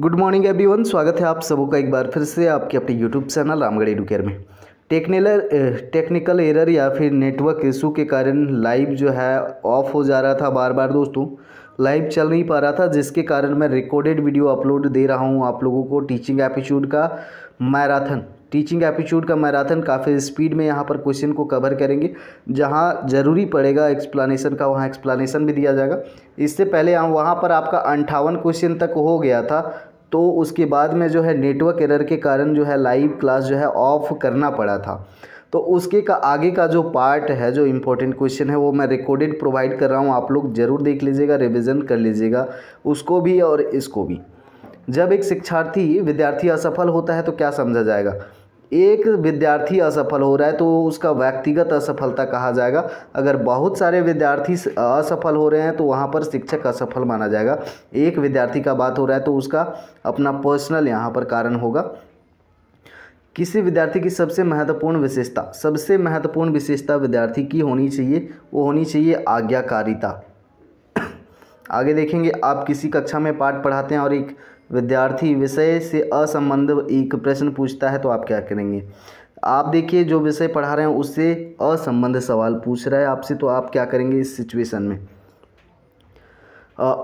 good morning everyone स्वागत है आप सबों का एक बार फिर से आपके अपने यूट्यूब चैनल रामगढ़ एडुकेयर में टेक्निकल टेक्निकल एरर या फिर नेटवर्क इशू के कारण लाइव जो है ऑफ हो जा रहा था बार बार दोस्तों लाइव चल नहीं पा रहा था जिसके कारण मैं रिकॉर्डेड वीडियो अपलोड दे रहा हूँ आप लोगों को टीचिंग एप्टीट्यूड का मैराथन टीचिंग एप्टीट्यूड का मैराथन काफ़ी स्पीड में यहाँ पर क्वेश्चन को कवर करेंगे जहाँ ज़रूरी पड़ेगा एक्सप्लानेशन का वहाँ एक्सप्लानशन भी दिया जाएगा इससे पहले हम वहाँ पर आपका अंठावन क्वेश्चन तक हो गया था तो उसके बाद में जो है नेटवर्क एरर के कारण जो है लाइव क्लास जो है ऑफ करना पड़ा था तो उसके का आगे का जो पार्ट है जो इम्पोर्टेंट क्वेश्चन है वो मैं रिकॉर्डेड प्रोवाइड कर रहा हूँ आप लोग ज़रूर देख लीजिएगा रिविज़न कर लीजिएगा उसको भी और इसको भी जब एक शिक्षार्थी विद्यार्थी असफल होता है तो क्या समझा जाएगा एक विद्यार्थी असफल हो रहा है तो उसका व्यक्तिगत असफलता कहा जाएगा अगर बहुत सारे विद्यार्थी असफल हो रहे हैं तो वहाँ पर शिक्षक असफल माना जाएगा एक विद्यार्थी का बात हो रहा है तो उसका अपना पर्सनल यहाँ पर कारण होगा किसी विद्यार्थी की सबसे महत्वपूर्ण विशेषता सबसे महत्वपूर्ण विशेषता विद्यार्थी की होनी चाहिए वो होनी चाहिए आज्ञाकारिता आगे देखेंगे आप किसी कक्षा में पाठ पढ़ाते हैं और एक विद्यार्थी विषय से असंबंध एक प्रश्न पूछता है तो आप क्या करेंगे आप देखिए जो विषय पढ़ा रहे हैं उससे असंबंध सवाल पूछ रहा है आपसे तो आप क्या करेंगे इस सिचुएशन में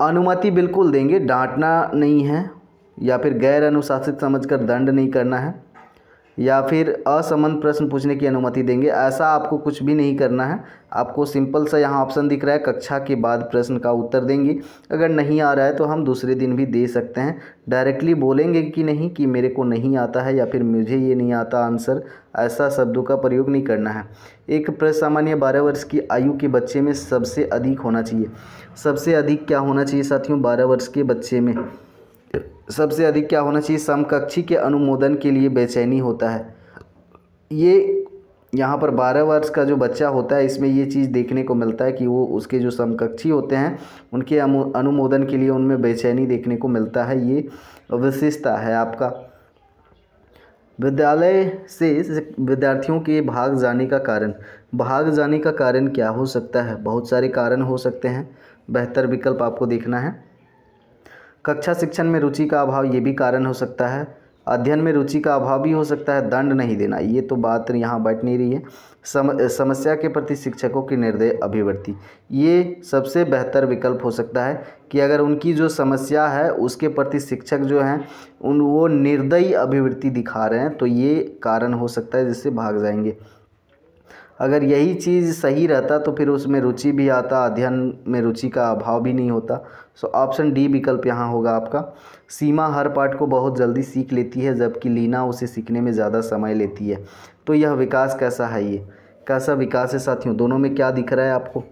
अनुमति बिल्कुल देंगे डांटना नहीं है या फिर गैर अनुशासित समझकर दंड नहीं करना है या फिर असंबंध प्रश्न पूछने की अनुमति देंगे ऐसा आपको कुछ भी नहीं करना है आपको सिंपल सा यहाँ ऑप्शन दिख रहा है कक्षा के बाद प्रश्न का उत्तर देंगे अगर नहीं आ रहा है तो हम दूसरे दिन भी दे सकते हैं डायरेक्टली बोलेंगे कि नहीं कि मेरे को नहीं आता है या फिर मुझे ये नहीं आता आंसर ऐसा शब्दों का प्रयोग नहीं करना है एक प्रश्न सामान्य बारह वर्ष की आयु के बच्चे में सबसे अधिक होना चाहिए सबसे अधिक क्या होना चाहिए साथियों बारह वर्ष के बच्चे में सबसे अधिक क्या होना चाहिए समकक्षी के अनुमोदन के लिए बेचैनी होता है ये यहाँ पर बारह वर्ष का जो बच्चा होता है इसमें ये चीज़ देखने को मिलता है कि वो उसके जो समकक्षी होते हैं उनके अनुमोदन के लिए उनमें बेचैनी देखने को मिलता है ये विशेषता है आपका विद्यालय से विद्यार्थियों के भाग जाने का कारण भाग जाने का कारण क्या हो सकता है बहुत सारे कारण हो सकते हैं बेहतर विकल्प आपको देखना है कक्षा शिक्षण में रुचि का अभाव ये भी कारण हो सकता है अध्ययन में रुचि का अभाव भी हो सकता है दंड नहीं देना ये तो बात यहाँ बैठ नहीं रही है सम समस्या के प्रति शिक्षकों की निर्दय अभिवृत्ति ये सबसे बेहतर विकल्प हो सकता है कि अगर उनकी जो समस्या है उसके प्रति शिक्षक जो हैं उन वो निर्दयी अभिवृत्ति दिखा रहे हैं तो ये कारण हो सकता है जिससे भाग जाएंगे अगर यही चीज़ सही रहता तो फिर उसमें रुचि भी आता अध्ययन में रुचि का अभाव भी नहीं होता सो ऑप्शन डी विकल्प यहाँ होगा आपका सीमा हर पार्ट को बहुत जल्दी सीख लेती है जबकि लीना उसे सीखने में ज़्यादा समय लेती है तो यह विकास कैसा है ये कैसा विकास है साथियों दोनों में क्या दिख रहा है आपको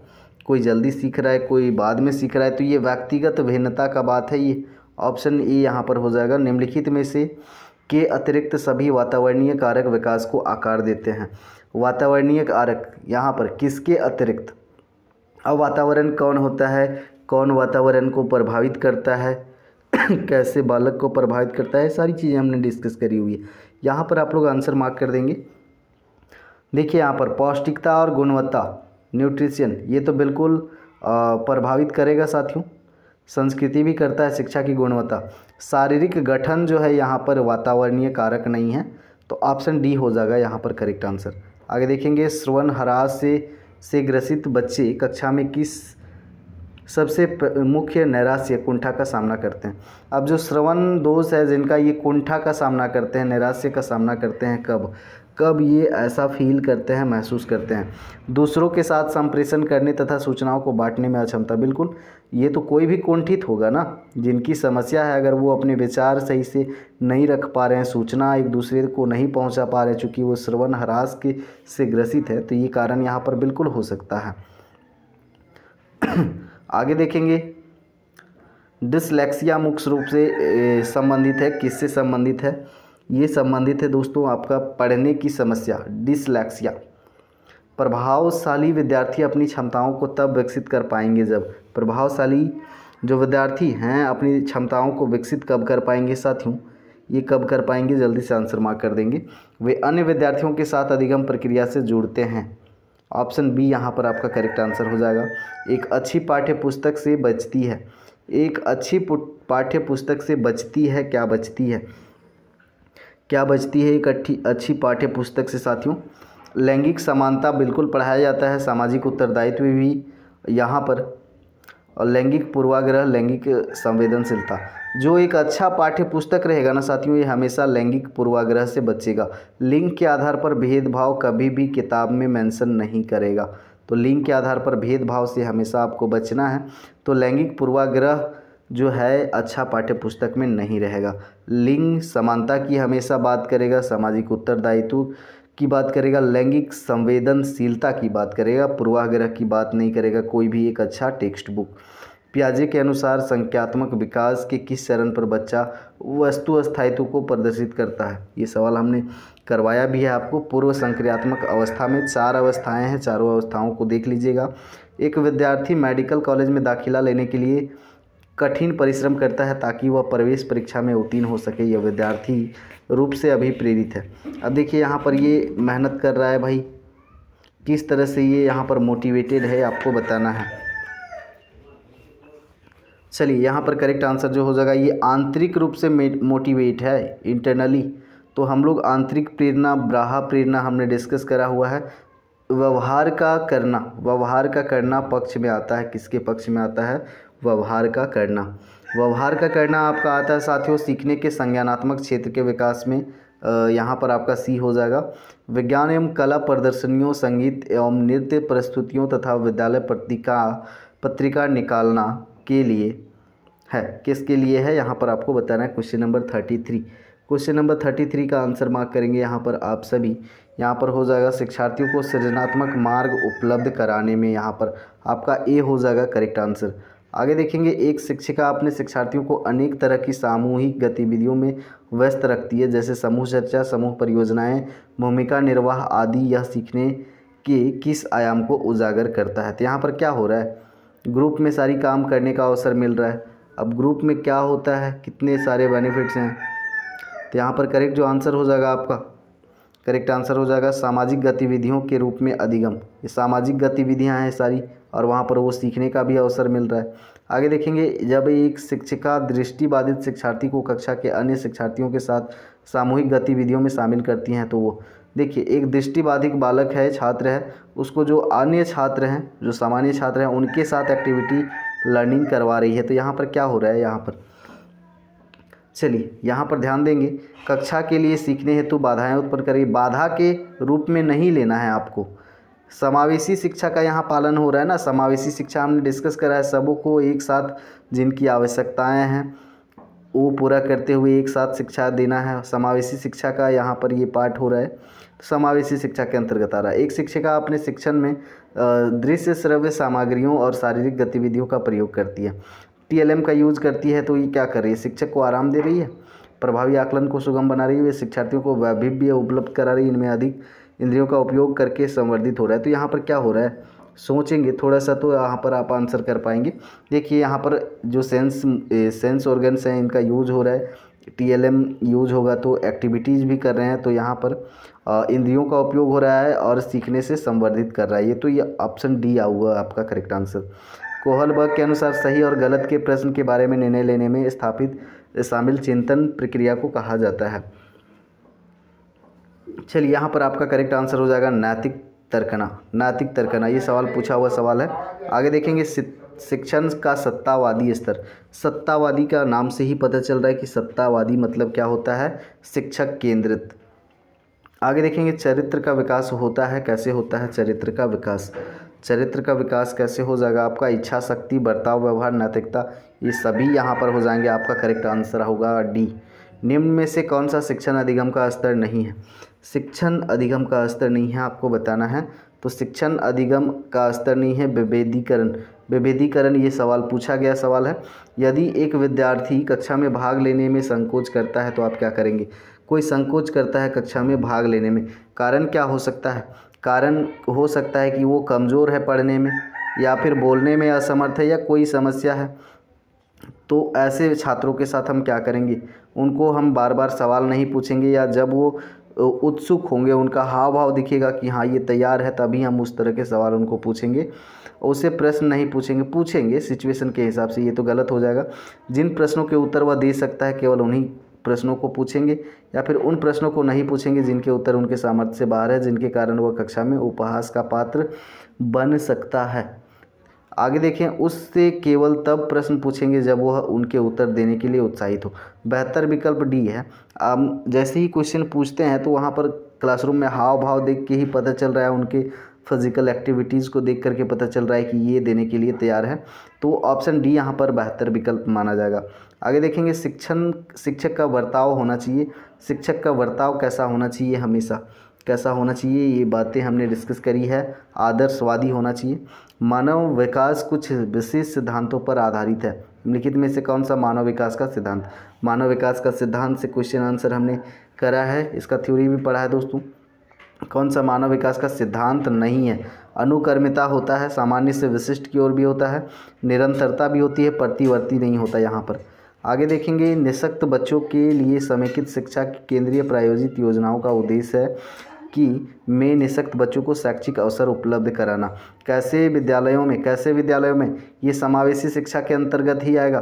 कोई जल्दी सीख रहा है कोई बाद में सीख रहा है तो ये व्यक्तिगत भिन्नता का बात है ये ऑप्शन ए यहाँ पर हो जाएगा निम्नलिखित में से के अतिरिक्त सभी वातावरणीय कारक विकास को आकार देते हैं वातावरणीय कारक यहाँ पर किसके अतिरिक्त अब वातावरण कौन होता है कौन वातावरण को प्रभावित करता है कैसे बालक को प्रभावित करता है सारी चीज़ें हमने डिस्कस करी हुई है यहाँ पर आप लोग आंसर मार्क कर देंगे देखिए यहाँ पर पौष्टिकता और गुणवत्ता न्यूट्रिशन ये तो बिल्कुल प्रभावित करेगा साथियों संस्कृति भी करता है शिक्षा की गुणवत्ता शारीरिक गठन जो है यहाँ पर वातावरणीय कारक नहीं है तो ऑप्शन डी हो जाएगा यहाँ पर करेक्ट आंसर आगे देखेंगे श्रवण हरास से से ग्रसित बच्चे कक्षा में किस सबसे मुख्य नैराश्य कुंठा का सामना करते हैं अब जो श्रवण दोष है जिनका ये कुंठा का सामना करते हैं नैराश्य का सामना करते हैं कब कब ये ऐसा फील करते हैं महसूस करते हैं दूसरों के साथ संप्रेषण करने तथा सूचनाओं को बांटने में अक्षमता बिल्कुल ये तो कोई भी कुंठित होगा ना जिनकी समस्या है अगर वो अपने विचार सही से नहीं रख पा रहे हैं सूचना एक दूसरे को नहीं पहुंचा पा रहे चूँकि वो श्रवण हरास के से ग्रसित है तो ये कारण यहाँ पर बिल्कुल हो सकता है आगे देखेंगे डिसलेक्सिया मुख्य रूप से संबंधित है किससे संबंधित है ये संबंधित है दोस्तों आपका पढ़ने की समस्या डिसलैक्सिया प्रभावशाली विद्यार्थी अपनी क्षमताओं को तब विकसित कर पाएंगे जब प्रभावशाली जो विद्यार्थी हैं अपनी क्षमताओं को विकसित कब कर पाएंगे साथियों ये कब कर पाएंगे जल्दी से आंसर मार्क कर देंगे वे अन्य विद्यार्थियों के साथ अधिगम प्रक्रिया से जुड़ते हैं ऑप्शन बी यहाँ पर आपका करेक्ट आंसर हो जाएगा एक अच्छी पाठ्य पुस्तक से बचती है एक अच्छी पाठ्य पुस्तक से बचती है क्या बचती है क्या बचती है एक अच्छी अच्छी पाठ्य पुस्तक से साथियों लैंगिक समानता बिल्कुल पढ़ाया जाता है सामाजिक उत्तरदायित्व भी यहाँ पर और लैंगिक पूर्वाग्रह लैंगिक संवेदनशीलता जो एक अच्छा पाठ्य पुस्तक रहेगा ना साथियों ये हमेशा लैंगिक पूर्वाग्रह से बचेगा लिंग के आधार पर भेदभाव कभी भी किताब में मेंशन नहीं करेगा तो लिंग के आधार पर भेदभाव से हमेशा आपको बचना है तो लैंगिक पूर्वाग्रह जो है अच्छा पाठ्य पुस्तक में नहीं रहेगा लिंग समानता की हमेशा बात करेगा सामाजिक उत्तरदायित्व की बात करेगा लैंगिक संवेदनशीलता की बात करेगा पूर्वाग्रह की बात नहीं करेगा कोई भी एक अच्छा टेक्स्ट बुक प्याजे के अनुसार संख्यात्मक विकास के किस चरण पर बच्चा वस्तु स्थायित्व को प्रदर्शित करता है ये सवाल हमने करवाया भी है आपको पूर्व संक्रियात्मक अवस्था में चार अवस्थाएं हैं चारों अवस्थाओं को देख लीजिएगा एक विद्यार्थी मेडिकल कॉलेज में दाखिला लेने के लिए कठिन परिश्रम करता है ताकि वह प्रवेश परीक्षा में उत्तीर्ण हो सके यह विद्यार्थी रूप से अभी प्रेरित है अब देखिए यहाँ पर ये मेहनत कर रहा है भाई किस तरह से ये यहाँ पर मोटिवेटेड है आपको बताना है चलिए यहाँ पर करेक्ट आंसर जो हो जाएगा ये आंतरिक रूप से मोटिवेट है इंटरनली तो हम लोग आंतरिक प्रेरणा ब्राहा प्रेरणा हमने डिस्कस करा हुआ है व्यवहार का करना व्यवहार का करना पक्ष में आता है किसके पक्ष में आता है व्यवहार का करना व्यवहार का करना आपका आता है साथियों सीखने के संज्ञानात्मक क्षेत्र के विकास में यहाँ पर आपका सी हो जाएगा विज्ञान एवं कला प्रदर्शनियों संगीत एवं नृत्य प्रस्तुतियों तथा विद्यालय पत्रिका पत्रिका निकालना के लिए है किसके लिए है यहाँ पर आपको बताना है question number thirty three question number thirty three का आंसर मार्क करेंगे यहाँ पर आप सभी यहाँ पर हो जाएगा शिक्षार्थियों को सृजनात्मक मार्ग उपलब्ध कराने में यहाँ पर आपका ए हो जाएगा करेक्ट आंसर आगे देखेंगे एक शिक्षिका अपने शिक्षार्थियों को अनेक तरह की सामूहिक गतिविधियों में व्यस्त रखती है जैसे समूह चर्चा समूह परियोजनाएं भूमिका निर्वाह आदि यह सीखने के किस आयाम को उजागर करता है तो यहाँ पर क्या हो रहा है ग्रुप में सारी काम करने का अवसर मिल रहा है अब ग्रुप में क्या होता है कितने सारे बेनिफिट्स हैं तो यहाँ पर करेक्ट जो आंसर हो जाएगा आपका करेक्ट आंसर हो जाएगा सामाजिक गतिविधियों के रूप में अधिगम ये सामाजिक गतिविधियाँ हैं सारी और वहाँ पर वो सीखने का भी अवसर मिल रहा है आगे देखेंगे जब एक शिक्षिका दृष्टिबाधित शिक्षार्थी को कक्षा के अन्य शिक्षार्थियों के साथ सामूहिक गतिविधियों में शामिल करती हैं तो वो देखिए एक दृष्टिबाधिक बालक है छात्र है उसको जो अन्य छात्र हैं जो सामान्य छात्र हैं उनके साथ एक्टिविटी लर्निंग करवा रही है तो यहाँ पर क्या हो रहा है यहाँ पर चलिए यहाँ पर ध्यान देंगे कक्षा के लिए सीखने हेतु बाधाएं उत्पन्न करेगी बाधा के रूप में नहीं लेना है आपको समावेशी शिक्षा का यहाँ पालन हो रहा है ना समावेशी शिक्षा हमने डिस्कस करा है सबों को एक साथ जिनकी आवश्यकताएं हैं वो पूरा करते हुए एक साथ शिक्षा देना है समावेशी शिक्षा का यहाँ पर ये पाठ हो रहा है समावेशी शिक्षा के अंतर्गत आ रहा है एक शिक्षिका अपने शिक्षण में दृश्य श्रव्य सामग्रियों और शारीरिक गतिविधियों का प्रयोग करती है टी का यूज़ करती है तो ये क्या कर रही है शिक्षक को आराम दे रही है प्रभावी आकलन को सुगम बना रही है शिक्षार्थियों को वैभिव्य उपलब्ध करा रही है इनमें अधिक इंद्रियों का उपयोग करके संवर्धित हो रहा है तो यहाँ पर क्या हो रहा है सोचेंगे थोड़ा सा तो यहाँ पर आप आंसर कर पाएंगे देखिए यहाँ पर जो सेंस सेंस ऑर्गन्स हैं इनका यूज हो रहा है टी एल एम यूज होगा तो एक्टिविटीज़ भी कर रहे हैं तो यहाँ पर इंद्रियों का उपयोग हो रहा है और सीखने से संवर्धित कर रहा है ये तो ये ऑप्शन डी आऊगा आपका करेक्ट आंसर कोहलबर्ग के अनुसार सही और गलत के प्रश्न के बारे में निर्णय लेने में स्थापित शामिल चिंतन प्रक्रिया को कहा जाता है चलिए यहाँ पर आपका करेक्ट आंसर हो जाएगा नैतिक तर्कना नैतिक तर्कना ये सवाल पूछा हुआ सवाल है आगे देखेंगे शिक्षण का सत्तावादी स्तर सत्तावादी का नाम से ही पता चल रहा है कि सत्तावादी मतलब क्या होता है शिक्षक केंद्रित आगे देखेंगे चरित्र का विकास होता है कैसे होता है चरित्र का विकास चरित्र का विकास कैसे हो जाएगा आपका इच्छा शक्ति बर्ताव व्यवहार नैतिकता ये सभी यहाँ पर हो जाएंगे आपका करेक्ट आंसर होगा डी निम्न में से कौन सा शिक्षण अधिगम का स्तर नहीं है शिक्षण अधिगम का स्तर नहीं है आपको बताना है तो शिक्षण अधिगम का स्तर नहीं है विभेदीकरण विभेदीकरण ये सवाल पूछा गया सवाल है यदि एक विद्यार्थी कक्षा में भाग लेने में संकोच करता है तो आप क्या करेंगे कोई संकोच करता है कक्षा में भाग लेने में कारण क्या हो सकता है कारण हो सकता है कि वो कमज़ोर है पढ़ने में या फिर बोलने में असमर्थ है या कोई समस्या है तो ऐसे छात्रों के साथ हम क्या करेंगे उनको हम बार बार सवाल नहीं पूछेंगे या जब वो उत्सुक होंगे उनका हाव भाव दिखेगा कि हाँ ये तैयार है तभी हम उस तरह के सवाल उनको पूछेंगे उसे प्रश्न नहीं पूछेंगे पूछेंगे सिचुएशन के हिसाब से ये तो गलत हो जाएगा जिन प्रश्नों के उत्तर वह दे सकता है केवल उन्हीं प्रश्नों को पूछेंगे या फिर उन प्रश्नों को नहीं पूछेंगे जिनके उत्तर उनके सामर्थ्य से बाहर है जिनके कारण वह कक्षा में उपहास का पात्र बन सकता है आगे देखें उससे केवल तब प्रश्न पूछेंगे जब वह उनके उत्तर देने के लिए उत्साहित हो बेहतर विकल्प डी है आप जैसे ही क्वेश्चन पूछते हैं तो वहाँ पर क्लासरूम में हाव भाव देख के ही पता चल रहा है उनके फिजिकल एक्टिविटीज़ को देख करके पता चल रहा है कि ये देने के लिए तैयार है तो ऑप्शन डी यहाँ पर बेहतर विकल्प माना जाएगा आगे देखेंगे शिक्षण शिक्षक का बर्ताव होना चाहिए शिक्षक का बर्ताव कैसा होना चाहिए हमेशा कैसा होना चाहिए ये बातें हमने डिस्कस करी है आदर्शवादी होना चाहिए मानव विकास कुछ विशेष सिद्धांतों पर आधारित है निम्नलिखित में से कौन सा मानव विकास का सिद्धांत मानव विकास का सिद्धांत से क्वेश्चन आंसर हमने करा है इसका थ्योरी भी पढ़ा है दोस्तों कौन सा मानव विकास का सिद्धांत नहीं है अनुकर्मिता होता है सामान्य से विशिष्ट की ओर भी होता है निरंतरता भी होती है प्रतिवर्ती नहीं होता यहाँ पर आगे देखेंगे निःशक्त बच्चों के लिए समेकित शिक्षा की केंद्रीय प्रायोजित योजनाओं का उद्देश्य है कि मैं निशक्त बच्चों को शैक्षिक अवसर उपलब्ध कराना कैसे विद्यालयों में कैसे विद्यालयों में ये समावेशी शिक्षा के अंतर्गत ही आएगा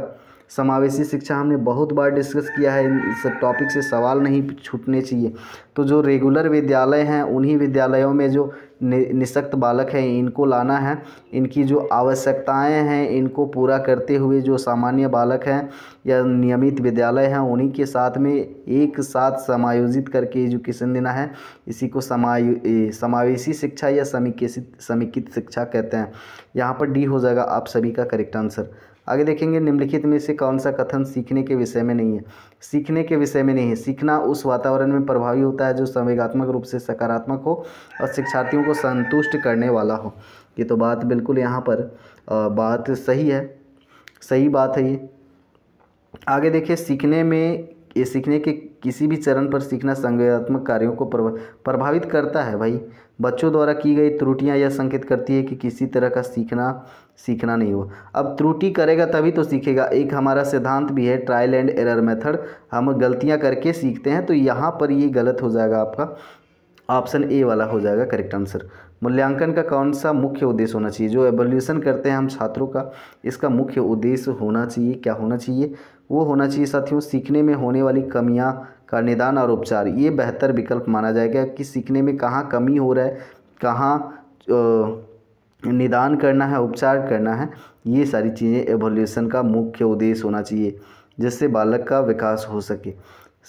समावेशी शिक्षा हमने बहुत बार डिस्कस किया है इस टॉपिक से सवाल नहीं छूटने चाहिए तो जो रेगुलर विद्यालय हैं उन्हीं विद्यालयों में जो निशक्त बालक हैं इनको लाना है इनकी जो आवश्यकताएं हैं इनको पूरा करते हुए जो सामान्य बालक हैं या नियमित विद्यालय हैं उन्हीं के साथ में एक साथ समायोजित करके एजुकेशन देना है इसी को समायु समावेशी शिक्षा या समीकेशित समीकित शिक्षा कहते हैं यहाँ पर डी हो जाएगा आप सभी का करेक्ट आंसर आगे देखेंगे निम्नलिखित में से कौन सा कथन सीखने के विषय में नहीं है सीखने के विषय में नहीं है सीखना उस वातावरण में प्रभावी होता है जो संवेगात्मक रूप से सकारात्मक हो और शिक्षार्थियों को संतुष्ट करने वाला हो ये तो बात बिल्कुल यहाँ पर बात सही है सही बात है ये आगे देखिए सीखने में ये सीखने के किसी भी चरण पर सीखना संज्ञात्मक कार्यों को प्रभावित करता है भाई बच्चों द्वारा की गई त्रुटियां यह संकेत करती है कि किसी तरह का सीखना सीखना नहीं हो अब त्रुटि करेगा तभी तो सीखेगा एक हमारा सिद्धांत भी है ट्रायल एंड एरर मेथड हम गलतियां करके सीखते हैं तो यहाँ पर ये गलत हो जाएगा आपका ऑप्शन ए वाला हो जाएगा करेक्ट आंसर मूल्यांकन का कौन सा मुख्य उद्देश्य होना चाहिए जो एवोल्यूशन करते हैं हम छात्रों का इसका मुख्य उद्देश्य होना चाहिए क्या होना चाहिए वो होना चाहिए साथियों सीखने में होने वाली कमियाँ का निदान और उपचार ये बेहतर विकल्प माना जाएगा कि सीखने में कहाँ कमी हो रहा है कहाँ निदान करना है उपचार करना है ये सारी चीज़ें एवोल्यूशन का मुख्य उद्देश्य होना चाहिए जिससे बालक का विकास हो सके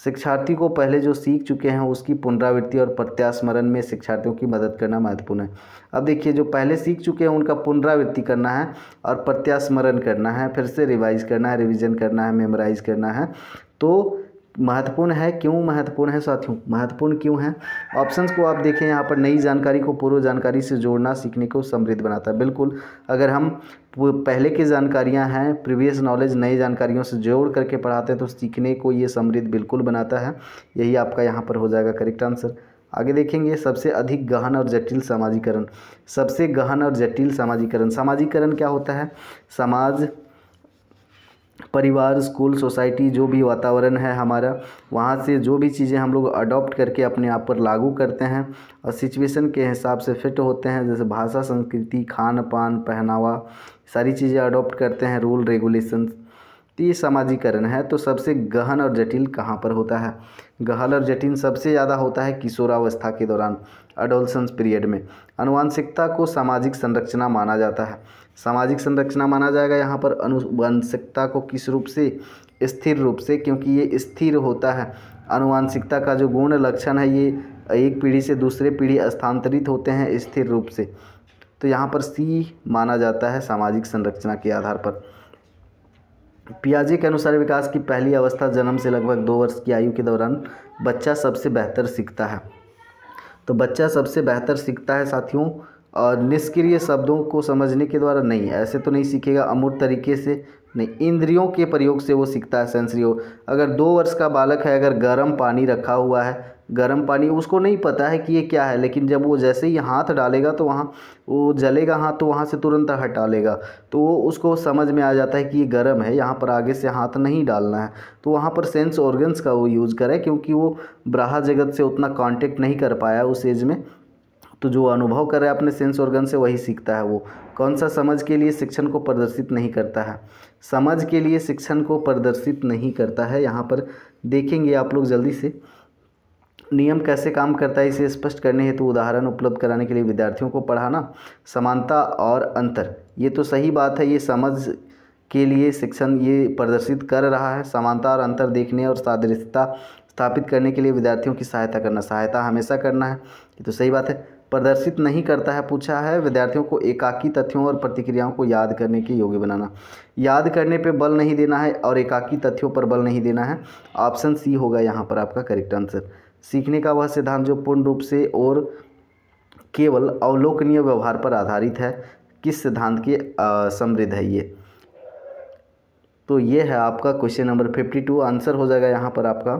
शिक्षार्थी को पहले जो सीख चुके हैं उसकी पुनरावृत्ति और प्रत्यास्मरण में शिक्षार्थियों की मदद करना महत्वपूर्ण है अब देखिए जो पहले सीख चुके हैं उनका पुनरावृत्ति करना है और प्रत्यास्मरण करना है फिर से रिवाइज करना है रिविज़न करना है मेमोराइज करना है तो महत्वपूर्ण है क्यों महत्वपूर्ण है साथियों महत्वपूर्ण क्यों है ऑप्शंस को आप देखें यहाँ पर नई जानकारी को पूर्व जानकारी से जोड़ना सीखने को समृद्ध बनाता है बिल्कुल अगर हम पहले की जानकारियाँ हैं प्रीवियस नॉलेज नई जानकारियों से जोड़ करके पढ़ाते हैं तो सीखने को ये समृद्ध बिल्कुल बनाता है यही आपका यहाँ पर हो जाएगा करेक्ट आंसर आगे देखेंगे सबसे अधिक गहन और जटिल सामाजिकरण सबसे गहन और जटिल सामाजिकरण सामाजिकरण क्या होता है समाज परिवार स्कूल सोसाइटी जो भी वातावरण है हमारा वहाँ से जो भी चीज़ें हम लोग अडॉप्ट करके अपने आप पर लागू करते हैं और सिचुएशन के हिसाब से फिट होते हैं जैसे भाषा संस्कृति खान पान पहनावा सारी चीज़ें अडॉप्ट करते हैं रूल रेगुलेशंस तो ये सामाजिकरण है तो सबसे गहन और जटिल कहाँ पर होता है गहन और जटिल सबसे ज़्यादा होता है किशोरावस्था के दौरान अडोलसेंस पीरियड में अनुवांशिकता को सामाजिक संरचना माना जाता है सामाजिक संरचना माना जाएगा यहाँ पर अनुवांशिकता को किस रूप से स्थिर रूप से क्योंकि ये स्थिर होता है अनुवांशिकता का जो गुण लक्षण है ये एक पीढ़ी से दूसरे पीढ़ी स्थानांतरित होते हैं स्थिर रूप से तो यहाँ पर सी माना जाता है सामाजिक संरचना के आधार पर पियाजे के अनुसार विकास की पहली अवस्था जन्म से लगभग दो वर्ष की आयु के दौरान बच्चा सबसे बेहतर सीखता है तो बच्चा सबसे बेहतर सीखता है साथियों और निष्क्रिय शब्दों को समझने के द्वारा नहीं ऐसे तो नहीं सीखेगा अमूर्त तरीके से नहीं इंद्रियों के प्रयोग से वो सीखता है सेंसरी अगर दो वर्ष का बालक है अगर गर्म पानी रखा हुआ है गर्म पानी उसको नहीं पता है कि ये क्या है लेकिन जब वो जैसे ही हाथ डालेगा तो वहाँ वो जलेगा हाथ तो वहाँ से तुरंत हटा लेगा तो वो उसको समझ में आ जाता है कि ये गर्म है यहाँ पर आगे से हाथ नहीं डालना है तो वहाँ पर सेंस ऑर्गन्स का वो यूज़ करे क्योंकि वो ब्राहा जगत से उतना कॉन्टेक्ट नहीं कर पाया उस एज में तो जो अनुभव करे अपने सेंस ऑर्गन से वही सीखता है वो कौन सा समझ के लिए शिक्षण को प्रदर्शित नहीं करता है समझ के लिए शिक्षण को प्रदर्शित नहीं करता है यहाँ पर देखेंगे आप लोग जल्दी से नियम कैसे काम करता है इसे स्पष्ट करने हेतु उदाहरण उपलब्ध कराने के लिए विद्यार्थियों को पढ़ाना समानता और अंतर ये तो सही बात है ये समझ के लिए शिक्षण ये प्रदर्शित कर रहा है समानता और अंतर देखने और सादृश्यता स्थापित करने के लिए विद्यार्थियों की सहायता करना सहायता हमेशा करना है ये तो सही बात है प्रदर्शित नहीं करता है पूछा है विद्यार्थियों को एकाकी तथ्यों और प्रतिक्रियाओं को याद करने के योग्य बनाना याद करने पे बल नहीं देना है और एकाकी तथ्यों पर बल नहीं देना है ऑप्शन सी होगा यहाँ पर आपका करेक्ट आंसर सीखने का वह सिद्धांत जो पूर्ण रूप से और केवल अवलोकनीय व्यवहार पर आधारित है किस सिद्धांत के समृद्ध है ये तो ये है आपका question number fifty two answer हो जाएगा यहाँ पर आपका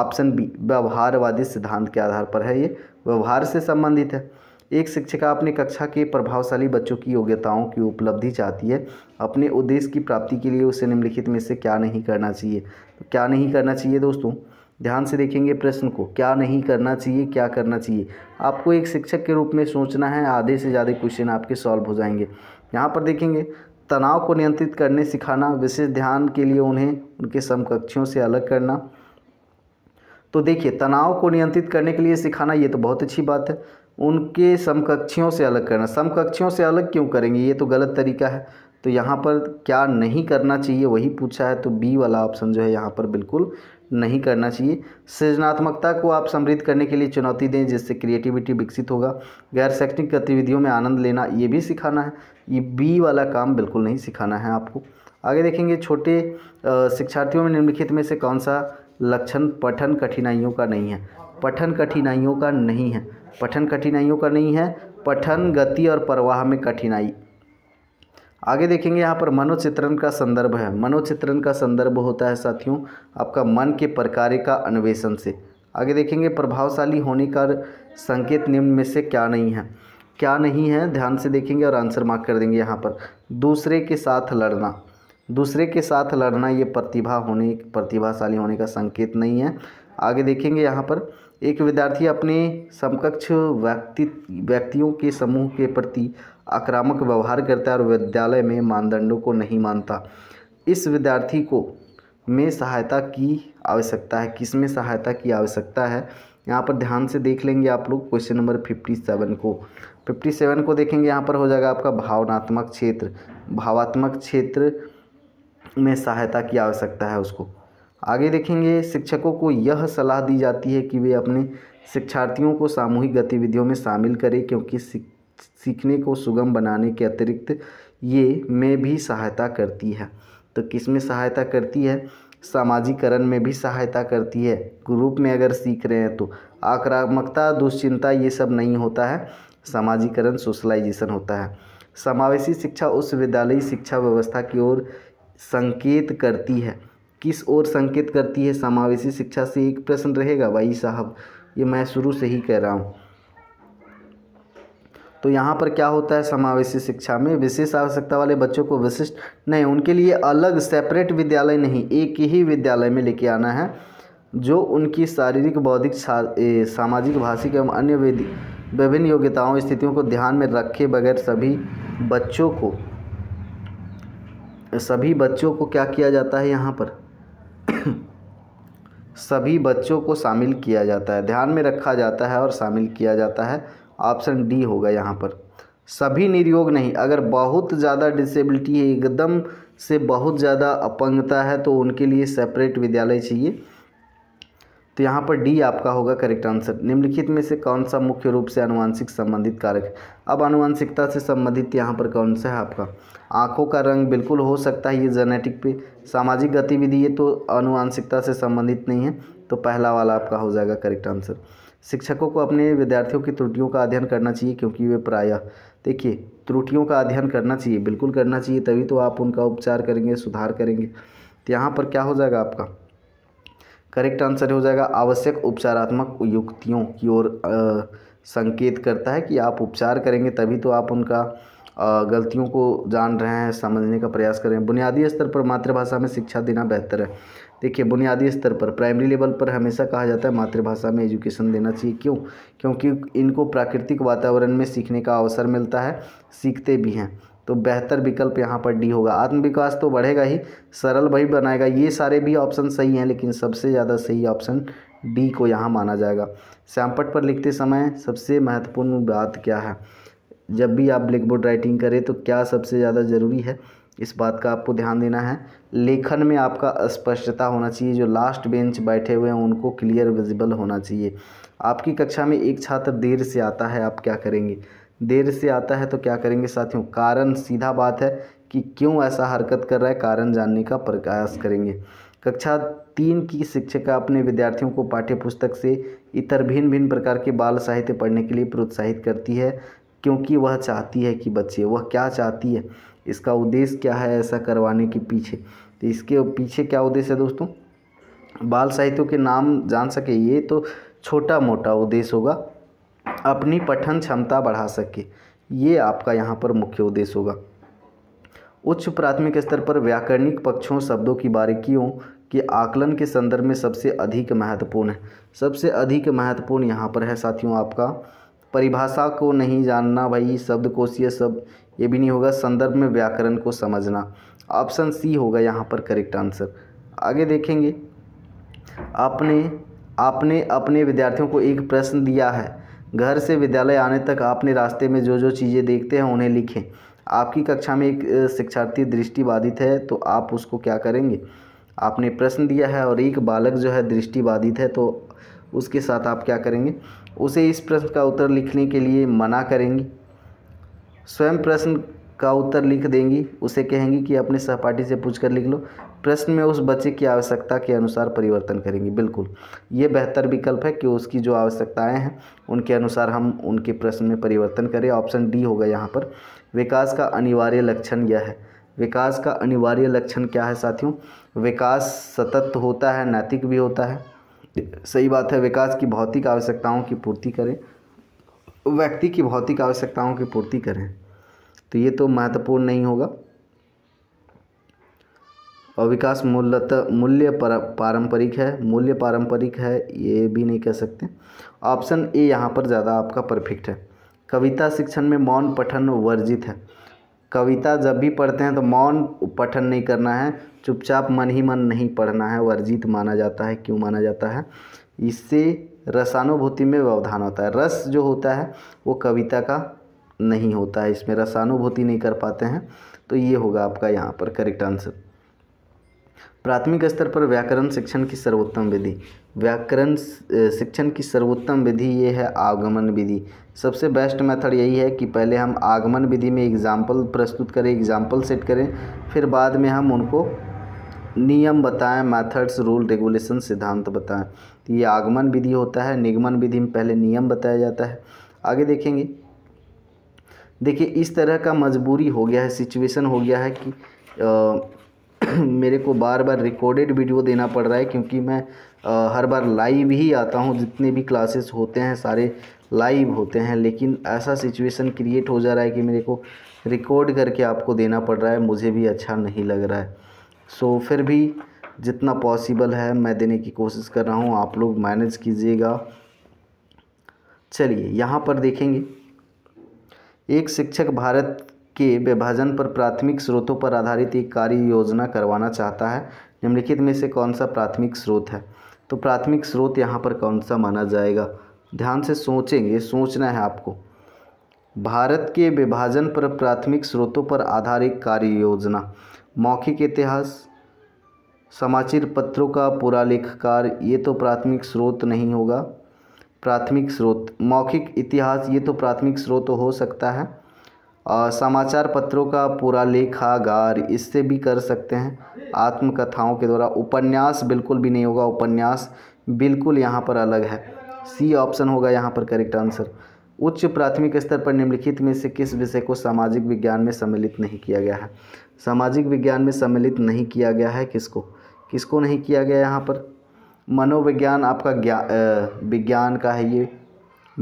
ऑप्शन बी व्यवहारवादी सिद्धांत के आधार पर है ये व्यवहार से संबंधित है एक शिक्षिका अपने कक्षा के प्रभावशाली बच्चों की योग्यताओं की उपलब्धि चाहती है अपने उद्देश्य की प्राप्ति के लिए उसे निम्नलिखित में से क्या नहीं करना चाहिए तो क्या नहीं करना चाहिए दोस्तों ध्यान से देखेंगे प्रश्न को क्या नहीं करना चाहिए क्या करना चाहिए आपको एक शिक्षक के रूप में सोचना है आधे से ज़्यादा क्वेश्चन आपके सॉल्व हो जाएंगे यहाँ पर देखेंगे तनाव को नियंत्रित करने सिखाना विशेष ध्यान के लिए उन्हें उनके समकक्षियों से अलग करना तो देखिए तनाव को नियंत्रित करने के लिए सिखाना ये तो बहुत अच्छी बात है उनके समकक्षियों से अलग करना समकक्षियों से अलग क्यों करेंगे ये तो गलत तरीका है तो यहाँ पर क्या नहीं करना चाहिए वही पूछा है तो बी वाला ऑप्शन जो है यहाँ पर बिल्कुल नहीं करना चाहिए सृजनात्मकता को आप समृद्ध करने के लिए चुनौती दें जिससे क्रिएटिविटी विकसित होगा गैर शैक्षणिक गतिविधियों में आनंद लेना ये भी सिखाना है ये बी वाला काम बिल्कुल नहीं सिखाना है आपको आगे देखेंगे छोटे शिक्षार्थियों में निम्नलिखित में से कौन सा लक्षण पठन कठिनाइयों का नहीं है पठन कठिनाइयों का नहीं है पठन कठिनाइयों का नहीं है पठन गति और प्रवाह में कठिनाई आगे देखेंगे यहाँ पर मनोचित्रण का संदर्भ है मनोचित्रण का संदर्भ होता है साथियों आपका मन के प्रकार का अन्वेषण से आगे देखेंगे प्रभावशाली होने का संकेत निम्न में से क्या नहीं है क्या नहीं है ध्यान से देखेंगे और आंसर मार्क कर देंगे यहाँ पर दूसरे के साथ लड़ना दूसरे के साथ लड़ना ये प्रतिभा होने प्रतिभाशाली होने का संकेत नहीं है आगे देखेंगे यहाँ पर एक विद्यार्थी अपने समकक्ष व्यक्ति व्यक्तियों के समूह के प्रति आक्रामक व्यवहार करता है और विद्यालय में मानदंडों को नहीं मानता इस विद्यार्थी को में सहायता की आवश्यकता है किस में सहायता की आवश्यकता है यहाँ पर ध्यान से देख लेंगे आप लोग क्वेश्चन नंबर फिफ्टी सेवन को फिफ्टी सेवन को देखेंगे यहाँ पर हो जाएगा आपका भावनात्मक क्षेत्र भावात्मक क्षेत्र में सहायता की आवश्यकता है उसको आगे देखेंगे शिक्षकों को यह सलाह दी जाती है कि वे अपने शिक्षार्थियों को सामूहिक गतिविधियों में शामिल करें क्योंकि सीखने को सुगम बनाने के अतिरिक्त ये में भी सहायता करती है तो किस में सहायता करती है सामाजिकरण में भी सहायता करती है ग्रुप में अगर सीख रहे हैं तो आक्रामकता दुश्चिंता ये सब नहीं होता है सामाजिकरण सोशलाइजेशन होता है समावेशी शिक्षा उस विद्यालयी शिक्षा व्यवस्था की ओर संकेत करती है किस ओर संकेत करती है समावेशी शिक्षा से एक प्रश्न रहेगा भाई साहब ये मैं शुरू से ही कह रहा हूँ तो यहाँ पर क्या होता है समावेशी शिक्षा में विशेष आवश्यकता वाले बच्चों को विशिष्ट नहीं उनके लिए अलग सेपरेट विद्यालय नहीं एक ही विद्यालय में लेके आना है जो उनकी शारीरिक बौद्धिक सामाजिक भाषिक एवं अन्य विभिन्न योग्यताओं स्थितियों को ध्यान में रखे बगैर सभी बच्चों को सभी बच्चों को क्या किया जाता है यहाँ पर सभी बच्चों को शामिल किया जाता है ध्यान में रखा जाता है और शामिल किया जाता है ऑप्शन डी होगा यहाँ पर सभी निर्योग नहीं अगर बहुत ज़्यादा डिसेबिलिटी है एकदम से बहुत ज़्यादा अपंगता है तो उनके लिए सेपरेट विद्यालय चाहिए तो यहाँ पर डी आपका होगा करेक्ट आंसर निम्नलिखित में से कौन सा मुख्य रूप से अनुवांशिक संबंधित कारक है अब अनुवांशिकता से संबंधित यहाँ पर कौन सा है आपका आँखों का रंग बिल्कुल हो सकता है ये जेनेटिक पे सामाजिक गतिविधि ये तो अनुवांशिकता से संबंधित नहीं है तो पहला वाला आपका हो जाएगा करेक्ट आंसर शिक्षकों को अपने विद्यार्थियों की त्रुटियों का अध्ययन करना चाहिए क्योंकि वे प्रायः देखिए त्रुटियों का अध्ययन करना चाहिए बिल्कुल करना चाहिए तभी तो आप उनका उपचार करेंगे सुधार करेंगे तो यहाँ पर क्या हो जाएगा आपका करेक्ट आंसर हो जाएगा आवश्यक उपचारात्मक युक्तियों की ओर संकेत करता है कि आप उपचार करेंगे तभी तो आप उनका गलतियों को जान रहे हैं समझने का प्रयास करें बुनियादी स्तर पर मातृभाषा में शिक्षा देना बेहतर है देखिए बुनियादी स्तर पर प्राइमरी लेवल पर हमेशा कहा जाता है मातृभाषा में एजुकेशन देना चाहिए क्यों क्योंकि इनको प्राकृतिक वातावरण में सीखने का अवसर मिलता है सीखते भी हैं तो बेहतर विकल्प यहाँ पर डी होगा आत्मविकास तो बढ़ेगा ही सरल भी बनाएगा ये सारे भी ऑप्शन सही हैं लेकिन सबसे ज़्यादा सही ऑप्शन डी को यहाँ माना जाएगा सैम्पट पर लिखते समय सबसे महत्वपूर्ण बात क्या है जब भी आप ब्लैक बोर्ड राइटिंग करें तो क्या सबसे ज़्यादा ज़रूरी है इस बात का आपको ध्यान देना है लेखन में आपका स्पष्टता होना चाहिए जो लास्ट बेंच बैठे हुए हैं उनको क्लियर विजिबल होना चाहिए आपकी कक्षा में एक छात्र देर से आता है आप क्या करेंगे देर से आता है तो क्या करेंगे साथियों कारण सीधा बात है कि क्यों ऐसा हरकत कर रहा है कारण जानने का प्रयास करेंगे कक्षा तीन की शिक्षिका अपने विद्यार्थियों को पाठ्यपुस्तक से इतर भिन्न भिन्न प्रकार के बाल साहित्य पढ़ने के लिए प्रोत्साहित करती है क्योंकि वह चाहती है कि बच्चे वह क्या चाहती है इसका उद्देश्य क्या है ऐसा करवाने के पीछे तो इसके पीछे क्या उद्देश्य है दोस्तों बाल साहित्यों के नाम जान सके ये तो छोटा मोटा उद्देश्य होगा अपनी पठन क्षमता बढ़ा सके ये आपका यहाँ पर मुख्य उद्देश्य होगा उच्च प्राथमिक स्तर पर व्याकरणिक पक्षों शब्दों की बारीकियों के आकलन के संदर्भ में सबसे अधिक महत्वपूर्ण है सबसे अधिक महत्वपूर्ण यहाँ पर है साथियों आपका परिभाषा को नहीं जानना भाई शब्द कोशीय शब्द ये भी नहीं होगा संदर्भ में व्याकरण को समझना ऑप्शन सी होगा यहाँ पर करेक्ट आंसर आगे देखेंगे आपने आपने अपने विद्यार्थियों को एक प्रश्न दिया है घर से विद्यालय आने तक आपने रास्ते में जो जो चीज़ें देखते हैं उन्हें लिखें आपकी कक्षा में एक शिक्षार्थी दृष्टि बाधित है तो आप उसको क्या करेंगे आपने प्रश्न दिया है और एक बालक जो है दृष्टि बाधित है तो उसके साथ आप क्या करेंगे उसे इस प्रश्न का उत्तर लिखने के लिए मना करेंगी स्वयं प्रश्न का उत्तर लिख देंगी उसे कहेंगी कि अपने सहपाठी से पूछ कर लिख लो प्रश्न में उस बच्चे की आवश्यकता के अनुसार परिवर्तन करेंगे बिल्कुल ये बेहतर विकल्प है कि उसकी जो आवश्यकताएं हैं उनके अनुसार हम उनके प्रश्न में परिवर्तन करें ऑप्शन डी होगा यहाँ पर विकास का अनिवार्य लक्षण यह है विकास का अनिवार्य लक्षण क्या है साथियों विकास सतत होता है नैतिक भी होता है सही बात है विकास की भौतिक आवश्यकताओं की पूर्ति करें व्यक्ति की भौतिक आवश्यकताओं की पूर्ति करें तो ये तो महत्वपूर्ण नहीं होगा और विकास मूलत मूल्य पर पारंपरिक है मूल्य पारंपरिक है ये भी नहीं कह सकते ऑप्शन ए यहाँ पर ज़्यादा आपका परफेक्ट है कविता शिक्षण में मौन पठन वर्जित है कविता जब भी पढ़ते हैं तो मौन पठन नहीं करना है चुपचाप मन ही मन नहीं पढ़ना है वर्जित माना जाता है क्यों माना जाता है इससे रसानुभूति में व्यवधान होता है रस जो होता है वो कविता का नहीं होता है इसमें रसानुभूति नहीं कर पाते हैं तो ये होगा आपका यहाँ पर करेक्ट आंसर प्राथमिक स्तर पर व्याकरण शिक्षण की सर्वोत्तम विधि व्याकरण शिक्षण की सर्वोत्तम विधि ये है आगमन विधि सबसे बेस्ट मेथड यही है कि पहले हम आगमन विधि में एग्जाम्पल प्रस्तुत करें एग्जाम्पल सेट करें फिर बाद में हम उनको नियम बताएं मेथड्स रूल रेगुलेशन सिद्धांत बताएं तो ये आगमन विधि होता है निगमन विधि में पहले नियम बताया जाता है आगे देखेंगे देखिए इस तरह का मजबूरी हो गया है सिचुएशन हो गया है कि मेरे को बार बार रिकॉर्डेड वीडियो देना पड़ रहा है क्योंकि मैं आ, हर बार लाइव ही आता हूँ जितने भी क्लासेस होते हैं सारे लाइव होते हैं लेकिन ऐसा सिचुएशन क्रिएट हो जा रहा है कि मेरे को रिकॉर्ड करके आपको देना पड़ रहा है मुझे भी अच्छा नहीं लग रहा है सो so, फिर भी जितना पॉसिबल है मैं देने की कोशिश कर रहा हूँ आप लोग मैनेज कीजिएगा चलिए यहाँ पर देखेंगे एक शिक्षक भारत के विभाजन पर प्राथमिक स्रोतों पर आधारित एक कार्य योजना करवाना चाहता है निम्नलिखित में से कौन सा प्राथमिक स्रोत है तो प्राथमिक स्रोत यहाँ पर कौन सा माना जाएगा ध्यान से सोचेंगे सोचना है आपको भारत के विभाजन पर प्राथमिक स्रोतों पर आधारित कार्य योजना मौखिक इतिहास समाचार पत्रों का पूरा लेखकार ये तो प्राथमिक स्रोत नहीं होगा प्राथमिक स्रोत मौखिक इतिहास ये तो प्राथमिक स्रोत हो सकता है समाचार पत्रों का पूरा लेखागार इससे भी कर सकते हैं आत्मकथाओं के द्वारा उपन्यास बिल्कुल भी नहीं होगा उपन्यास बिल्कुल यहाँ पर अलग है सी ऑप्शन होगा यहाँ पर करेक्ट आंसर उच्च प्राथमिक स्तर पर निम्नलिखित में से किस विषय को सामाजिक विज्ञान में सम्मिलित नहीं किया गया है सामाजिक विज्ञान में सम्मिलित नहीं किया गया है किसको किसको नहीं किया गया यहाँ पर मनोविज्ञान आपका विज्ञान का है ये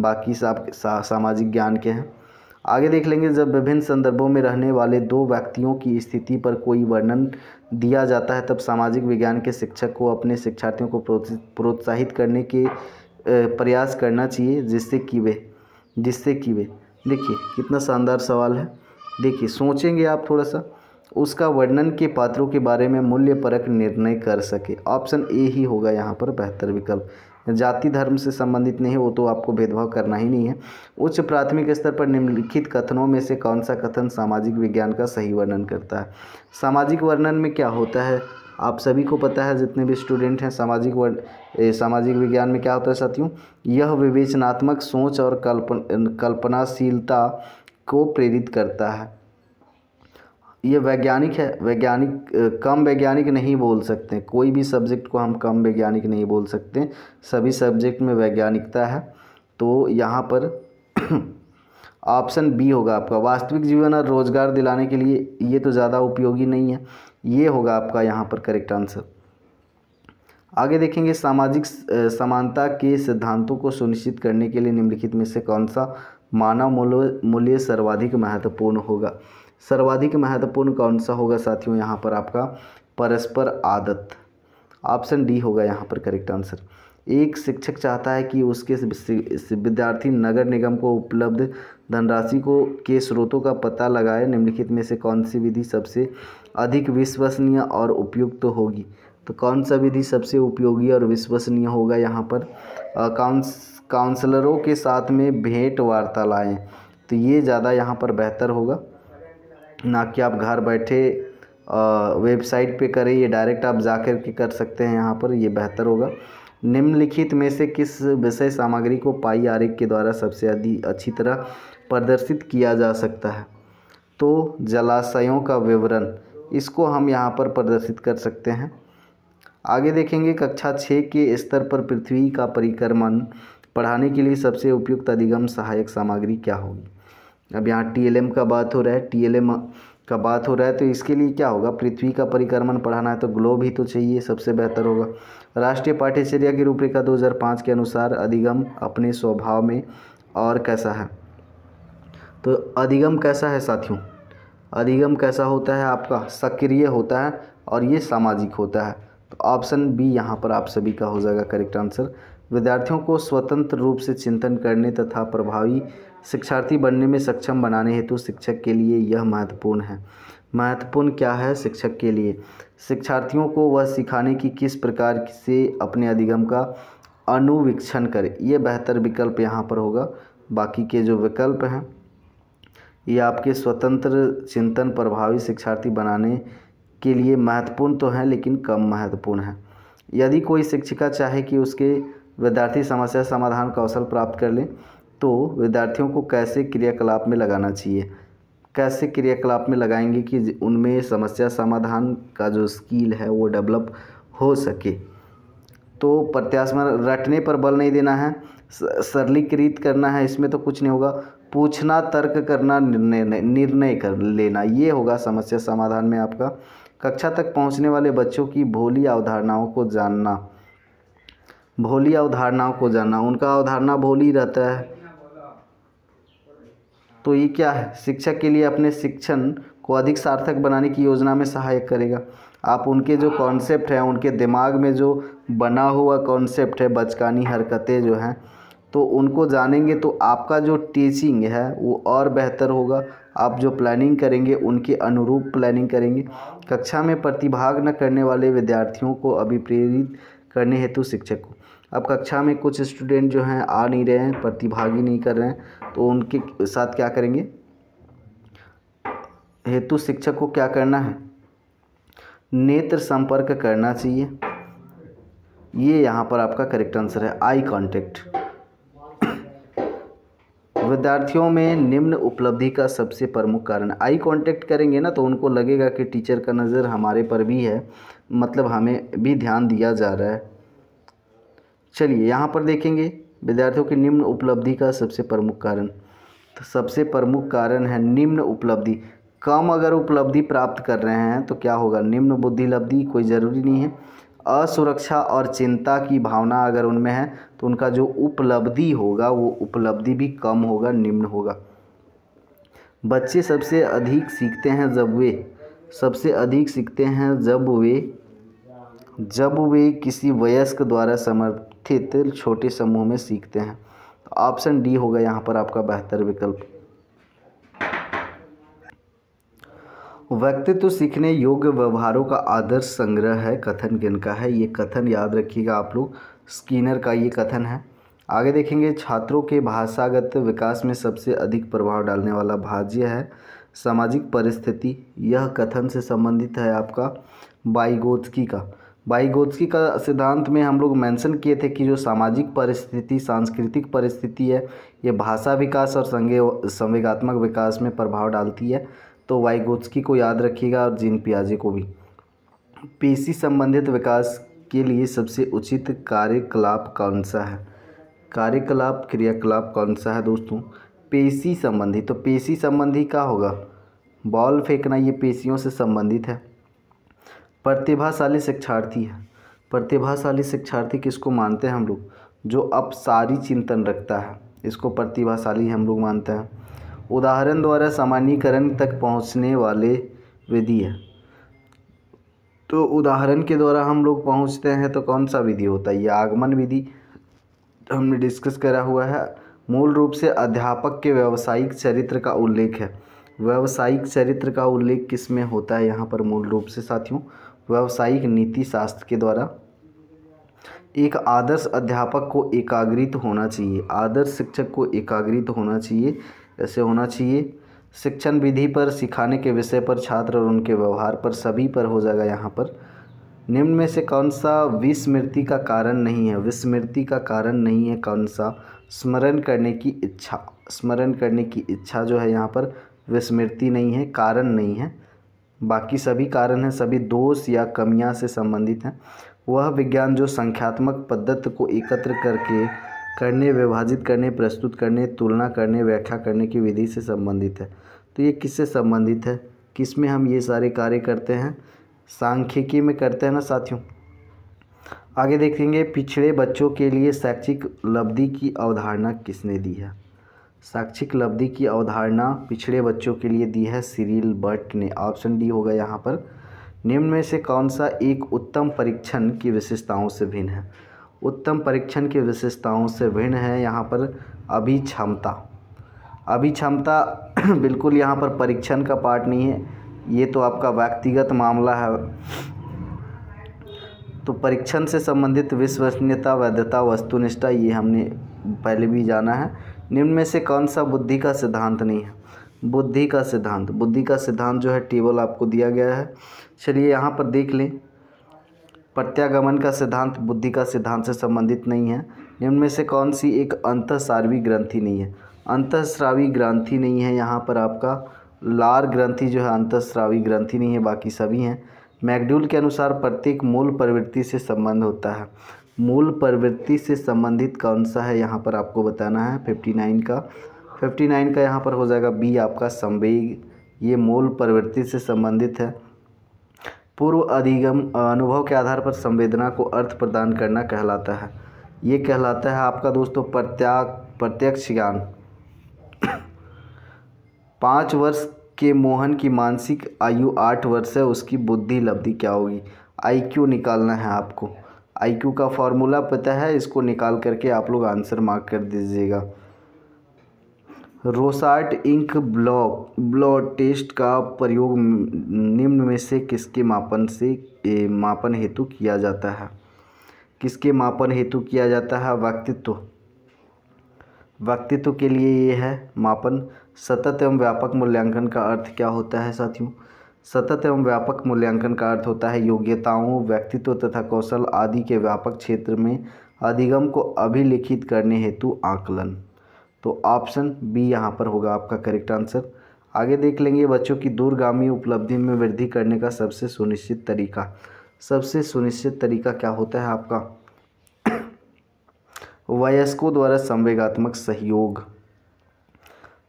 बाकी सब सामाजिक ज्ञान के हैं आगे देख लेंगे जब विभिन्न संदर्भों में रहने वाले दो व्यक्तियों की स्थिति पर कोई वर्णन दिया जाता है तब सामाजिक विज्ञान के शिक्षक को अपने शिक्षार्थियों को प्रोत्साहित करने के प्रयास करना चाहिए जिससे कि वे जिससे कि वे देखिए कितना शानदार सवाल है देखिए सोचेंगे आप थोड़ा सा उसका वर्णन के पात्रों के बारे में मूल्य परक निर्णय कर सके ऑप्शन ए ही होगा यहाँ पर बेहतर विकल्प जाति धर्म से संबंधित नहीं है वो तो आपको भेदभाव करना ही नहीं है उच्च प्राथमिक स्तर पर निम्नलिखित कथनों में से कौन सा कथन सामाजिक विज्ञान का सही वर्णन करता है सामाजिक वर्णन में क्या होता है आप सभी को पता है जितने भी स्टूडेंट हैं सामाजिक वर्ण सामाजिक विज्ञान में क्या होता है साथियों यह विवेचनात्मक सोच और कल्पन कल्पनाशीलता को प्रेरित करता है ये वैज्ञानिक है वैज्ञानिक कम वैज्ञानिक नहीं बोल सकते कोई भी सब्जेक्ट को हम कम वैज्ञानिक नहीं बोल सकते सभी सब्जेक्ट में वैज्ञानिकता है तो यहाँ पर ऑप्शन बी होगा आपका वास्तविक जीवन और रोजगार दिलाने के लिए ये तो ज़्यादा उपयोगी नहीं है ये होगा आपका यहाँ पर करेक्ट आंसर आगे देखेंगे सामाजिक समानता के सिद्धांतों को सुनिश्चित करने के लिए निम्नलिखित में से कौन सा मानव मूल्य मूल्य सर्वाधिक महत्वपूर्ण होगा सर्वाधिक महत्वपूर्ण कौन सा होगा साथियों यहाँ पर आपका परस्पर आदत ऑप्शन डी होगा यहाँ पर करेक्ट आंसर एक शिक्षक चाहता है कि उसके विद्यार्थी नगर निगम को उपलब्ध धनराशि को के स्रोतों का पता लगाए निम्नलिखित में से कौन सी विधि सबसे अधिक विश्वसनीय और उपयुक्त तो होगी तो कौन सा विधि सबसे उपयोगी और विश्वसनीय होगा यहाँ पर काउंस काउंसलरों के साथ में भेंट वार्ता लाएँ तो ये ज़्यादा यहाँ पर बेहतर होगा ना कि आप घर बैठे वेबसाइट पे करें ये डायरेक्ट आप जा कर के कर सकते हैं यहाँ पर ये बेहतर होगा निम्नलिखित में से किस विषय सामग्री को पाई आर के द्वारा सबसे अधिक अच्छी तरह प्रदर्शित किया जा सकता है तो जलाशयों का विवरण इसको हम यहाँ पर प्रदर्शित कर सकते हैं आगे देखेंगे कक्षा छः के स्तर पर पृथ्वी का परिक्रमण पढ़ाने के लिए सबसे उपयुक्त अधिगम सहायक सामग्री क्या होगी अब यहाँ टी का बात हो रहा है टी का बात हो रहा है तो इसके लिए क्या होगा पृथ्वी का परिक्रमण पढ़ाना है तो ग्लोब ही तो चाहिए सबसे बेहतर होगा राष्ट्रीय पाठ्यचर्या की रूपरेखा 2005 के अनुसार अधिगम अपने स्वभाव में और कैसा है तो अधिगम कैसा है साथियों अधिगम कैसा होता है आपका सक्रिय होता है और ये सामाजिक होता है तो ऑप्शन बी यहाँ पर आप सभी का हो जाएगा करेक्ट आंसर विद्यार्थियों को स्वतंत्र रूप से चिंतन करने तथा प्रभावी शिक्षार्थी बनने में सक्षम बनाने हेतु शिक्षक के लिए यह महत्वपूर्ण है महत्वपूर्ण क्या है शिक्षक के लिए शिक्षार्थियों को वह सिखाने की किस प्रकार से अपने अधिगम का अनुवीक्षण करें ये बेहतर विकल्प यहाँ पर होगा बाकी के जो विकल्प हैं ये आपके स्वतंत्र चिंतन प्रभावी शिक्षार्थी बनाने के लिए महत्वपूर्ण तो हैं लेकिन कम महत्वपूर्ण है यदि कोई शिक्षिका चाहे कि उसके विद्यार्थी समस्या समाधान कौशल प्राप्त कर लें तो विद्यार्थियों को कैसे क्रियाकलाप में लगाना चाहिए कैसे क्रियाकलाप में लगाएंगे कि उनमें समस्या समाधान का जो स्किल है वो डेवलप हो सके तो प्रत्याशम रटने पर बल नहीं देना है सरलीकृत करना है इसमें तो कुछ नहीं होगा पूछना तर्क करना निर्णय निर्णय कर लेना ये होगा समस्या समाधान में आपका कक्षा तक पहुंचने वाले बच्चों की भोली अवधारणाओं को जानना भोली अवधारणाओं को जानना उनका अवधारणा भोली रहता है तो ये क्या है शिक्षक के लिए अपने शिक्षण को अधिक सार्थक बनाने की योजना में सहायक करेगा आप उनके जो कॉन्सेप्ट हैं उनके दिमाग में जो बना हुआ कॉन्सेप्ट है बचकानी हरकतें जो हैं तो उनको जानेंगे तो आपका जो टीचिंग है वो और बेहतर होगा आप जो प्लानिंग करेंगे उनके अनुरूप प्लानिंग करेंगे कक्षा में प्रतिभाग न करने वाले विद्यार्थियों को अभिप्रेरित करने हेतु शिक्षक को अब कक्षा में कुछ स्टूडेंट जो हैं आ नहीं रहे हैं प्रतिभागी नहीं कर रहे हैं तो उनके साथ क्या करेंगे हेतु शिक्षक को क्या करना है नेत्र संपर्क करना चाहिए ये यहाँ पर आपका करेक्ट आंसर है आई कांटेक्ट विद्यार्थियों में निम्न उपलब्धि का सबसे प्रमुख कारण आई कांटेक्ट करेंगे ना तो उनको लगेगा कि टीचर का नज़र हमारे पर भी है मतलब हमें भी ध्यान दिया जा रहा है चलिए यहाँ पर देखेंगे विद्यार्थियों की निम्न उपलब्धि का सबसे प्रमुख कारण तो सबसे प्रमुख कारण है निम्न उपलब्धि कम अगर उपलब्धि प्राप्त कर रहे हैं तो क्या होगा निम्न बुद्धि लब्धि कोई ज़रूरी नहीं है असुरक्षा और चिंता की भावना अगर उनमें है तो उनका जो उपलब्धि होगा वो उपलब्धि भी कम होगा निम्न होगा बच्चे सबसे अधिक सीखते हैं जब वे सबसे अधिक सीखते हैं जब वे जब वे किसी वयस्क द्वारा समर्थ स्थित छोटे समूह में सीखते हैं तो ऑप्शन डी होगा यहाँ पर आपका बेहतर विकल्प व्यक्तित्व सीखने योग्य व्यवहारों का आदर्श संग्रह है कथन किन का है ये कथन याद रखिएगा आप लोग स्कीनर का ये कथन है आगे देखेंगे छात्रों के भाषागत विकास में सबसे अधिक प्रभाव डालने वाला भाज्य है सामाजिक परिस्थिति यह कथन से संबंधित है आपका बाइगोत्की का बाईगोत्सकी का सिद्धांत में हम लोग मेंशन किए थे कि जो सामाजिक परिस्थिति सांस्कृतिक परिस्थिति है ये भाषा विकास और संगे संवेगात्मक विकास में प्रभाव डालती है तो वाईगोत्सकी को याद रखिएगा और जीन पियाजे को भी पेशी संबंधित विकास के लिए सबसे उचित कार्यकलाप कौन सा है कार्यकलाप क्रियाकलाप कौन सा है दोस्तों पेशी संबंधी तो पेशी संबंधी क्या होगा बॉल फेंकना ये पेशियों से संबंधित है प्रतिभाशाली शिक्षार्थी है प्रतिभाशाली शिक्षार्थी किसको मानते हैं हम लोग जो अब सारी चिंतन रखता है इसको प्रतिभाशाली हम लोग मानते हैं उदाहरण द्वारा सामान्यकरण तक पहुंचने वाले विधि है तो उदाहरण के द्वारा हम लोग पहुंचते हैं तो कौन सा विधि होता है ये आगमन विधि हमने डिस्कस करा हुआ है मूल रूप से अध्यापक के व्यावसायिक चरित्र का उल्लेख है व्यावसायिक चरित्र का उल्लेख किस में होता है यहाँ पर मूल रूप से साथियों व्यावसायिक नीति शास्त्र के द्वारा एक आदर्श अध्यापक को एकाग्रित होना चाहिए आदर्श शिक्षक को एकाग्रित होना चाहिए ऐसे होना चाहिए शिक्षण विधि पर सिखाने के विषय पर छात्र और उनके व्यवहार पर सभी पर हो जाएगा यहाँ पर निम्न में से कौन सा विस्मृति का कारण नहीं है विस्मृति का कारण नहीं है कौन सा स्मरण करने की इच्छा स्मरण करने की इच्छा जो है यहाँ पर विस्मृति नहीं है कारण नहीं है बाकी सभी कारण हैं सभी दोष या कमियां से संबंधित हैं वह विज्ञान जो संख्यात्मक पद्धत को एकत्र करके करने विभाजित करने प्रस्तुत करने तुलना करने व्याख्या करने की विधि से संबंधित है तो ये किससे संबंधित है किस में हम ये सारे कार्य करते हैं सांख्यिकी में करते हैं ना साथियों आगे देखेंगे पिछड़े बच्चों के लिए शैक्षिक लब्धि की अवधारणा किसने दी है साक्षिक लब्धि की अवधारणा पिछड़े बच्चों के लिए दी है सीरील बर्ट ने ऑप्शन डी होगा यहाँ पर निम्न में से कौन सा एक उत्तम परीक्षण की विशेषताओं से भिन्न है उत्तम परीक्षण की विशेषताओं से भिन्न है यहाँ पर अभिक्षमता अभिक्षमता बिल्कुल यहाँ पर परीक्षण का पार्ट नहीं है ये तो आपका व्यक्तिगत मामला है तो परीक्षण से संबंधित विश्वसनीयता वैधता वस्तुनिष्ठा ये हमने पहले भी जाना है निम्न में से कौन सा बुद्धि का सिद्धांत नहीं है बुद्धि का सिद्धांत बुद्धि का सिद्धांत जो है टेबल आपको दिया गया है चलिए यहाँ पर देख लें प्रत्यागमन का सिद्धांत बुद्धि का सिद्धांत से संबंधित नहीं है निम्न में से कौन सी एक अंतःस्रावी ग्रंथि नहीं है अंतस्रावी ग्रंथि नहीं है यहाँ पर आपका लार ग्रंथि जो है अंतस्रावी ग्रंथि नहीं है बाकी सभी हैं मैगड्यूल के अनुसार प्रत्येक मूल प्रवृत्ति से संबंध होता है मूल प्रवृत्ति से संबंधित कौन सा है यहाँ पर आपको बताना है फिफ्टी नाइन का फिफ्टी नाइन का यहाँ पर हो जाएगा बी आपका संवेग ये मूल प्रवृत्ति से संबंधित है पूर्व अधिगम अनुभव के आधार पर संवेदना को अर्थ प्रदान करना कहलाता है ये कहलाता है आपका दोस्तों प्रत्याग प्रत्यक्ष ज्ञान पाँच वर्ष के मोहन की मानसिक आयु आठ वर्ष है उसकी बुद्धि लब्धि क्या होगी आईक्यू निकालना है आपको आईक्यू का फार्मूला पता है इसको निकाल करके आप लोग आंसर मार्क कर दीजिएगा Rorschach ink block blot test का प्रयोग निम्न में से किसके मापन से ए, मापन हेतु किया जाता है किसके मापन हेतु किया जाता है व्यक्तित्व व्यक्तित्व के लिए ये है मापन सतत एवं व्यापक मूल्यांकन का अर्थ क्या होता है साथियों सतत एवं व्यापक मूल्यांकन का अर्थ होता है योग्यताओं व्यक्तित्व तथा कौशल आदि के व्यापक क्षेत्र में अधिगम को अभिलिखित करने हेतु आकलन तो ऑप्शन बी यहाँ पर होगा आपका करेक्ट आंसर आगे देख लेंगे बच्चों की दूरगामी उपलब्धि में वृद्धि करने का सबसे सुनिश्चित तरीका सबसे सुनिश्चित तरीका क्या होता है आपका वयस्कों द्वारा संवेगात्मक सहयोग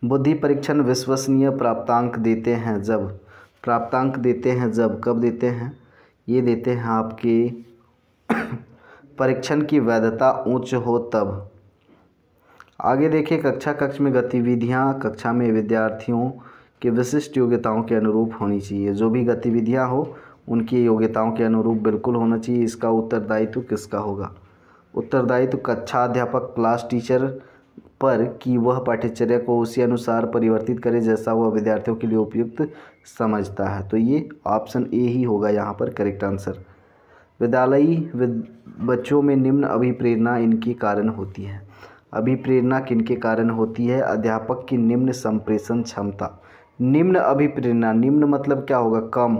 बुद्धि परीक्षण विश्वसनीय प्राप्तांक देते हैं जब प्राप्तांक देते हैं जब कब देते हैं ये देते हैं आपकी परीक्षण की वैधता ऊंच हो तब आगे देखें कक्षा कक्ष में गतिविधियाँ कक्षा में विद्यार्थियों के विशिष्ट योग्यताओं के अनुरूप होनी चाहिए जो भी गतिविधियाँ हो उनकी योग्यताओं के अनुरूप बिल्कुल होना चाहिए इसका उत्तरदायित्व किसका होगा उत्तरदायित्व कक्षा अध्यापक क्लास टीचर पर कि वह पाठ्यचर्या को उसी अनुसार परिवर्तित करे जैसा वह विद्यार्थियों के लिए उपयुक्त समझता है तो ये ऑप्शन ए ही होगा यहाँ पर करेक्ट आंसर विद्यालयी विद बच्चों में निम्न अभिप्रेरणा इनके कारण होती है अभिप्रेरणा किनके कारण होती है अध्यापक की निम्न संप्रेषण क्षमता निम्न अभिप्रेरणा निम्न मतलब क्या होगा कम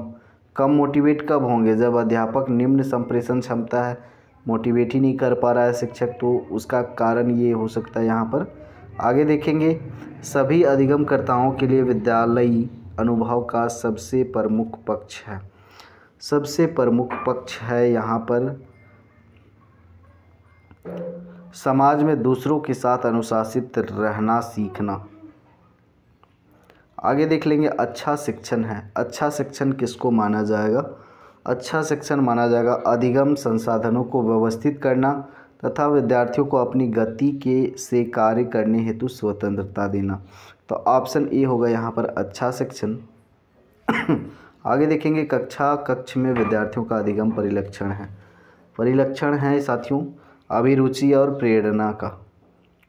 कम मोटिवेट कब होंगे जब अध्यापक निम्न संप्रेषण क्षमता है मोटिवेट ही नहीं कर पा रहा है शिक्षक तो उसका कारण ये हो सकता है यहाँ पर आगे देखेंगे सभी अधिगमकर्ताओं के लिए विद्यालयी अनुभव का सबसे प्रमुख पक्ष है सबसे प्रमुख पक्ष है यहाँ पर समाज में दूसरों के साथ अनुशासित रहना सीखना आगे देख लेंगे अच्छा शिक्षण है अच्छा शिक्षण किसको माना जाएगा अच्छा शिक्षण माना जाएगा अधिगम संसाधनों को व्यवस्थित करना तथा विद्यार्थियों को अपनी गति के से कार्य करने हेतु स्वतंत्रता देना तो ऑप्शन ए होगा यहाँ पर अच्छा शिक्षण आगे देखेंगे कक्षा कक्ष में विद्यार्थियों का अधिगम परिलक्षण है परिलक्षण है साथियों अभिरुचि और प्रेरणा का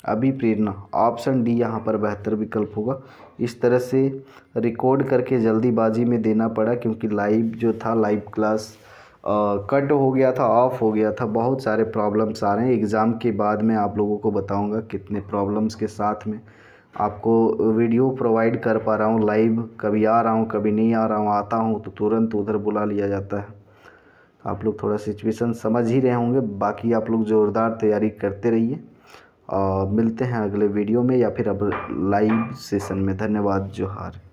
अभी प्रेरणा ऑप्शन डी यहाँ पर बेहतर विकल्प होगा इस तरह से रिकॉर्ड करके जल्दीबाजी में देना पड़ा क्योंकि लाइव जो था लाइव क्लास कट हो गया था ऑफ हो गया था बहुत सारे प्रॉब्लम्स आ रहे हैं एग्ज़ाम के बाद मैं आप लोगों को बताऊंगा कितने प्रॉब्लम्स के साथ में आपको वीडियो प्रोवाइड कर पा रहा हूँ लाइव कभी आ रहा हूँ कभी नहीं आ रहा हूँ आता हूँ तो तुरंत उधर बुला लिया जाता है आप लोग थोड़ा सिचुएशन समझ ही रहे होंगे बाकी आप लोग ज़ोरदार तैयारी करते रहिए और मिलते हैं अगले वीडियो में या फिर अब लाइव सेशन में धन्यवाद जोहार